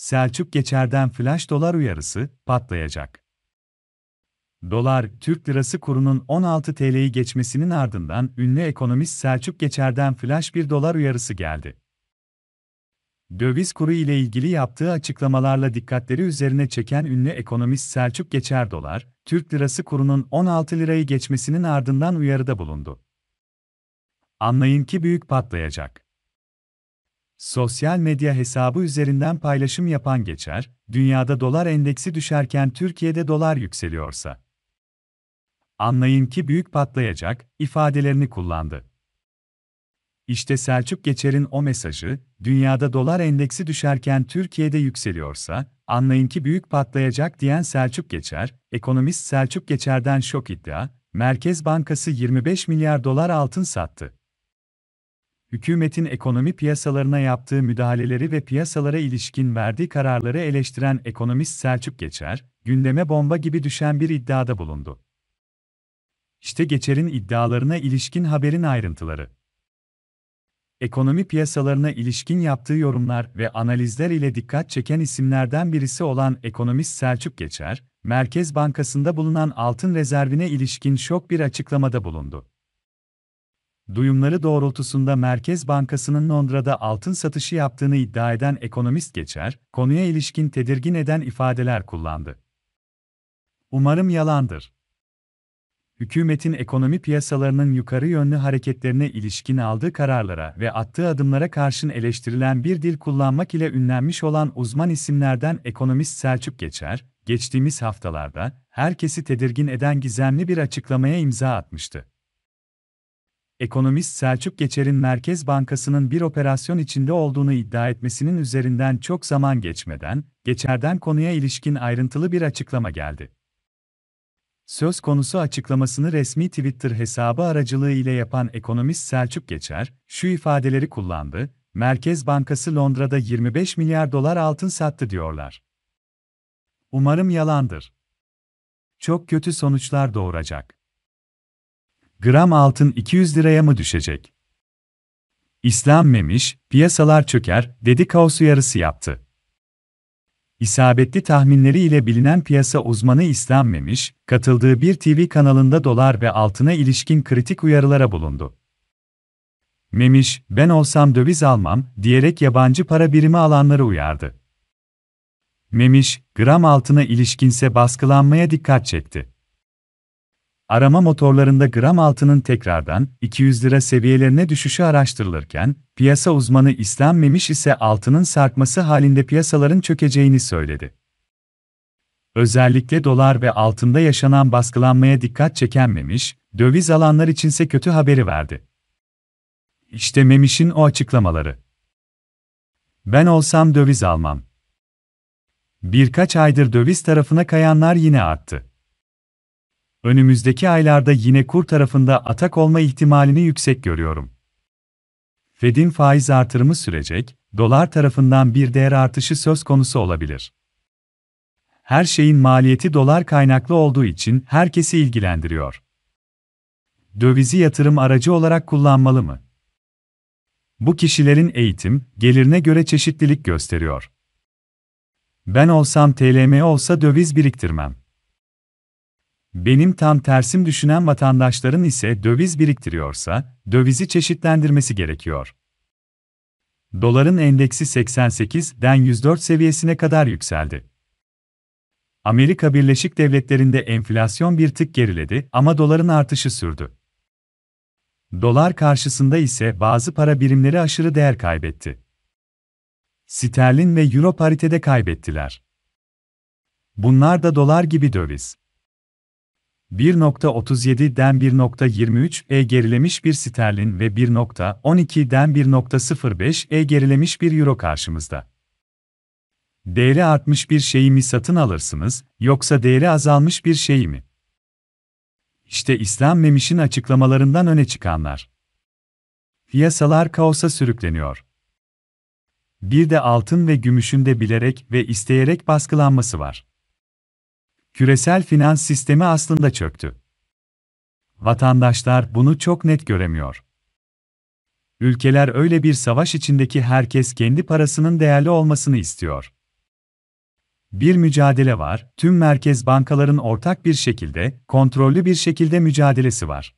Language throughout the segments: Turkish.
Selçuk Geçer'den flash dolar uyarısı, patlayacak. Dolar, Türk lirası kurunun 16 TL'yi geçmesinin ardından ünlü ekonomist Selçuk Geçer'den flash bir dolar uyarısı geldi. Döviz kuru ile ilgili yaptığı açıklamalarla dikkatleri üzerine çeken ünlü ekonomist Selçuk Geçer dolar, Türk lirası kurunun 16 lirayı geçmesinin ardından uyarıda bulundu. Anlayın ki büyük patlayacak. Sosyal medya hesabı üzerinden paylaşım yapan geçer, dünyada dolar endeksi düşerken Türkiye'de dolar yükseliyorsa. Anlayın ki büyük patlayacak ifadelerini kullandı. İşte Selçuk Geçer'in o mesajı, dünyada dolar endeksi düşerken Türkiye'de yükseliyorsa, anlayın ki büyük patlayacak diyen Selçuk Geçer, ekonomist Selçuk Geçer'den şok iddia, Merkez Bankası 25 milyar dolar altın sattı hükümetin ekonomi piyasalarına yaptığı müdahaleleri ve piyasalara ilişkin verdiği kararları eleştiren ekonomist Selçuk Geçer, gündeme bomba gibi düşen bir iddiada bulundu. İşte Geçer'in iddialarına ilişkin haberin ayrıntıları. Ekonomi piyasalarına ilişkin yaptığı yorumlar ve analizler ile dikkat çeken isimlerden birisi olan ekonomist Selçuk Geçer, Merkez Bankası'nda bulunan altın rezervine ilişkin şok bir açıklamada bulundu. Duyumları doğrultusunda Merkez Bankası'nın Londra'da altın satışı yaptığını iddia eden ekonomist geçer, konuya ilişkin tedirgin eden ifadeler kullandı. Umarım yalandır. Hükümetin ekonomi piyasalarının yukarı yönlü hareketlerine ilişkin aldığı kararlara ve attığı adımlara karşın eleştirilen bir dil kullanmak ile ünlenmiş olan uzman isimlerden ekonomist Selçuk Geçer, geçtiğimiz haftalarda herkesi tedirgin eden gizemli bir açıklamaya imza atmıştı ekonomist Selçuk Geçer'in Merkez Bankası'nın bir operasyon içinde olduğunu iddia etmesinin üzerinden çok zaman geçmeden, Geçer'den konuya ilişkin ayrıntılı bir açıklama geldi. Söz konusu açıklamasını resmi Twitter hesabı aracılığı ile yapan ekonomist Selçuk Geçer, şu ifadeleri kullandı, Merkez Bankası Londra'da 25 milyar dolar altın sattı diyorlar. Umarım yalandır. Çok kötü sonuçlar doğuracak gram altın 200 liraya mı düşecek? İslam memiş, piyasalar çöker, dedi kaosu yarısı yaptı. İsabetli tahminleri ile bilinen piyasa uzmanı İslam Memiş, katıldığı bir TV kanalında dolar ve altına ilişkin kritik uyarılara bulundu. Memiş, ben olsam döviz almam, diyerek yabancı para birimi alanları uyardı. Memiş, gram altına ilişkinse baskılanmaya dikkat çekti. Arama motorlarında gram altının tekrardan 200 lira seviyelerine düşüşü araştırılırken, piyasa uzmanı İslam Memiş ise altının sarkması halinde piyasaların çökeceğini söyledi. Özellikle dolar ve altında yaşanan baskılanmaya dikkat çeken Memiş, döviz alanlar içinse kötü haberi verdi. İşte Memiş'in o açıklamaları. Ben olsam döviz almam. Birkaç aydır döviz tarafına kayanlar yine arttı. Önümüzdeki aylarda yine kur tarafında atak olma ihtimalini yüksek görüyorum. Fed'in faiz artırımı sürecek, dolar tarafından bir değer artışı söz konusu olabilir. Her şeyin maliyeti dolar kaynaklı olduğu için herkesi ilgilendiriyor. Dövizi yatırım aracı olarak kullanmalı mı? Bu kişilerin eğitim, gelirine göre çeşitlilik gösteriyor. Ben olsam TLM olsa döviz biriktirmem. Benim tam tersim düşünen vatandaşların ise döviz biriktiriyorsa, dövizi çeşitlendirmesi gerekiyor. Doların endeksi 88'den 104 seviyesine kadar yükseldi. Amerika Birleşik Devletleri'nde enflasyon bir tık geriledi ama doların artışı sürdü. Dolar karşısında ise bazı para birimleri aşırı değer kaybetti. Sterlin ve Euro paritede kaybettiler. Bunlar da dolar gibi döviz. 1.37'den 1.23'e gerilemiş bir sterlin ve 1.12'den 1.05'e gerilemiş bir euro karşımızda. Değeri artmış bir şeyi mi satın alırsınız, yoksa değeri azalmış bir şeyi mi? İşte İslam Memiş'in açıklamalarından öne çıkanlar. Fiyasalar kaosa sürükleniyor. Bir de altın ve gümüşün de bilerek ve isteyerek baskılanması var. Küresel finans sistemi aslında çöktü. Vatandaşlar bunu çok net göremiyor. Ülkeler öyle bir savaş içindeki herkes kendi parasının değerli olmasını istiyor. Bir mücadele var, tüm merkez bankaların ortak bir şekilde, kontrollü bir şekilde mücadelesi var.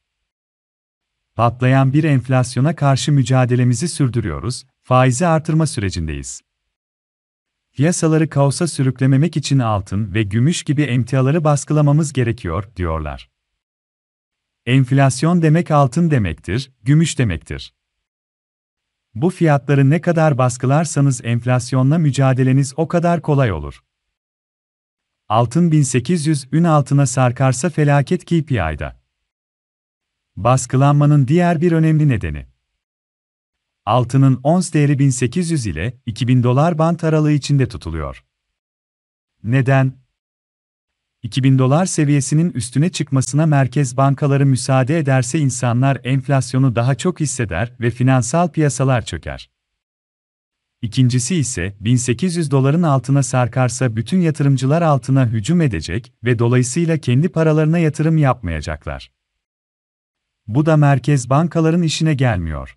Patlayan bir enflasyona karşı mücadelemizi sürdürüyoruz, faizi artırma sürecindeyiz. Piyasaları kaosa sürüklememek için altın ve gümüş gibi emtiaları baskılamamız gerekiyor, diyorlar. Enflasyon demek altın demektir, gümüş demektir. Bu fiyatları ne kadar baskılarsanız enflasyonla mücadeleniz o kadar kolay olur. Altın 1800 ün altına sarkarsa felaket KPI'da. Baskılanmanın diğer bir önemli nedeni altının ons değeri 1800 ile 2000 dolar bant aralığı içinde tutuluyor. Neden? 2000 dolar seviyesinin üstüne çıkmasına merkez bankaları müsaade ederse insanlar enflasyonu daha çok hisseder ve finansal piyasalar çöker. İkincisi ise 1800 doların altına sarkarsa bütün yatırımcılar altına hücum edecek ve dolayısıyla kendi paralarına yatırım yapmayacaklar. Bu da merkez bankaların işine gelmiyor.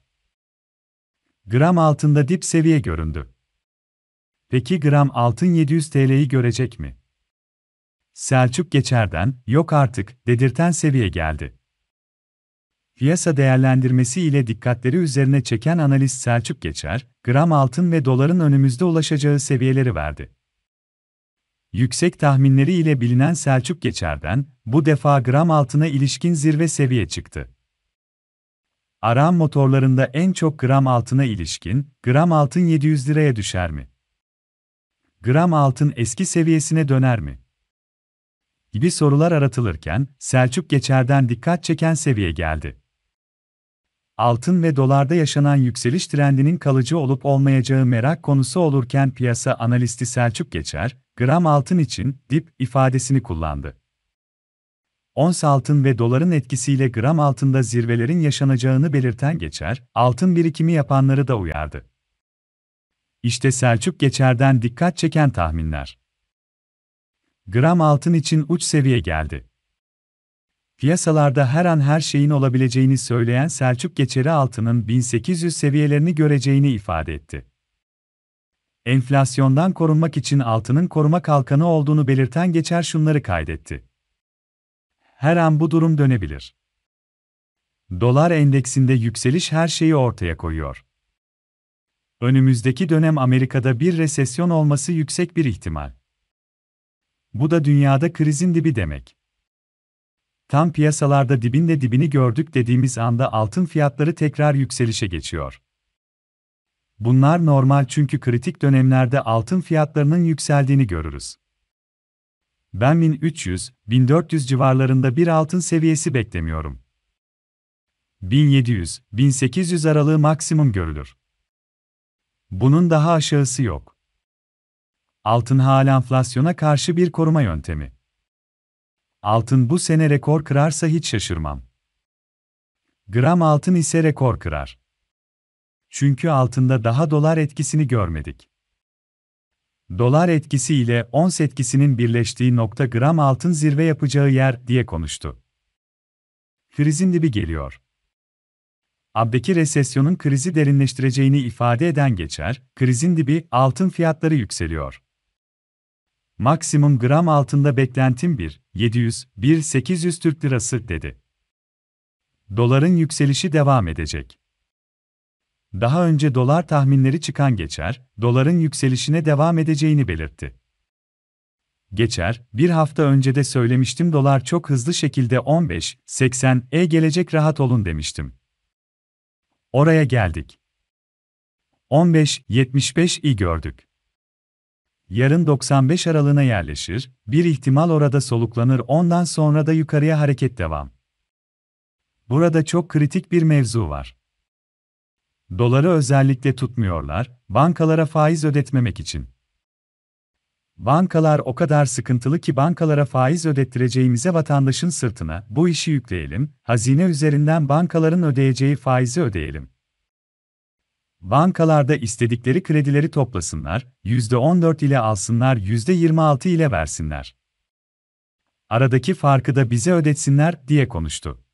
Gram altında dip seviye göründü. Peki gram altın 700 TL'yi görecek mi? Selçuk Geçer'den, yok artık, dedirten seviye geldi. Piyasa değerlendirmesi ile dikkatleri üzerine çeken analist Selçuk Geçer, gram altın ve doların önümüzde ulaşacağı seviyeleri verdi. Yüksek tahminleri ile bilinen Selçuk Geçer'den, bu defa gram altına ilişkin zirve seviye çıktı. Aram motorlarında en çok gram altına ilişkin, gram altın 700 liraya düşer mi? Gram altın eski seviyesine döner mi? gibi sorular aratılırken, Selçuk Geçer'den dikkat çeken seviye geldi. Altın ve dolarda yaşanan yükseliş trendinin kalıcı olup olmayacağı merak konusu olurken piyasa analisti Selçuk Geçer, gram altın için dip ifadesini kullandı ons altın ve doların etkisiyle gram altında zirvelerin yaşanacağını belirten Geçer, altın birikimi yapanları da uyardı. İşte Selçuk Geçer'den dikkat çeken tahminler. Gram altın için uç seviye geldi. Piyasalarda her an her şeyin olabileceğini söyleyen Selçuk Geçer'i altının 1800 seviyelerini göreceğini ifade etti. Enflasyondan korunmak için altının koruma kalkanı olduğunu belirten Geçer şunları kaydetti her an bu durum dönebilir. Dolar endeksinde yükseliş her şeyi ortaya koyuyor. Önümüzdeki dönem Amerika'da bir resesyon olması yüksek bir ihtimal. Bu da dünyada krizin dibi demek. Tam piyasalarda dibinle dibini gördük dediğimiz anda altın fiyatları tekrar yükselişe geçiyor. Bunlar normal çünkü kritik dönemlerde altın fiyatlarının yükseldiğini görürüz. Ben 1300-1400 civarlarında bir altın seviyesi beklemiyorum. 1700-1800 aralığı maksimum görülür. Bunun daha aşağısı yok. Altın hala enflasyona karşı bir koruma yöntemi. Altın bu sene rekor kırarsa hiç şaşırmam. Gram altın ise rekor kırar. Çünkü altında daha dolar etkisini görmedik dolar etkisi ile ons etkisinin birleştiği nokta gram altın zirve yapacağı yer diye konuştu. Krizin dibi geliyor. Abdeki resesyonun krizi derinleştireceğini ifade eden geçer, krizin dibi altın fiyatları yükseliyor. Maksimum gram altında beklentim 1, 700, 1, 800 Türk Lirası dedi. Doların yükselişi devam edecek daha önce dolar tahminleri çıkan geçer, doların yükselişine devam edeceğini belirtti. Geçer, bir hafta önce de söylemiştim dolar çok hızlı şekilde 15.80 e gelecek rahat olun demiştim. Oraya geldik. 15, 15.75'i gördük. Yarın 95 aralığına yerleşir, bir ihtimal orada soluklanır ondan sonra da yukarıya hareket devam. Burada çok kritik bir mevzu var. Doları özellikle tutmuyorlar, bankalara faiz ödetmemek için. Bankalar o kadar sıkıntılı ki bankalara faiz ödettireceğimize vatandaşın sırtına bu işi yükleyelim, hazine üzerinden bankaların ödeyeceği faizi ödeyelim. Bankalarda istedikleri kredileri toplasınlar, %14 ile alsınlar, %26 ile versinler. Aradaki farkı da bize ödetsinler diye konuştu.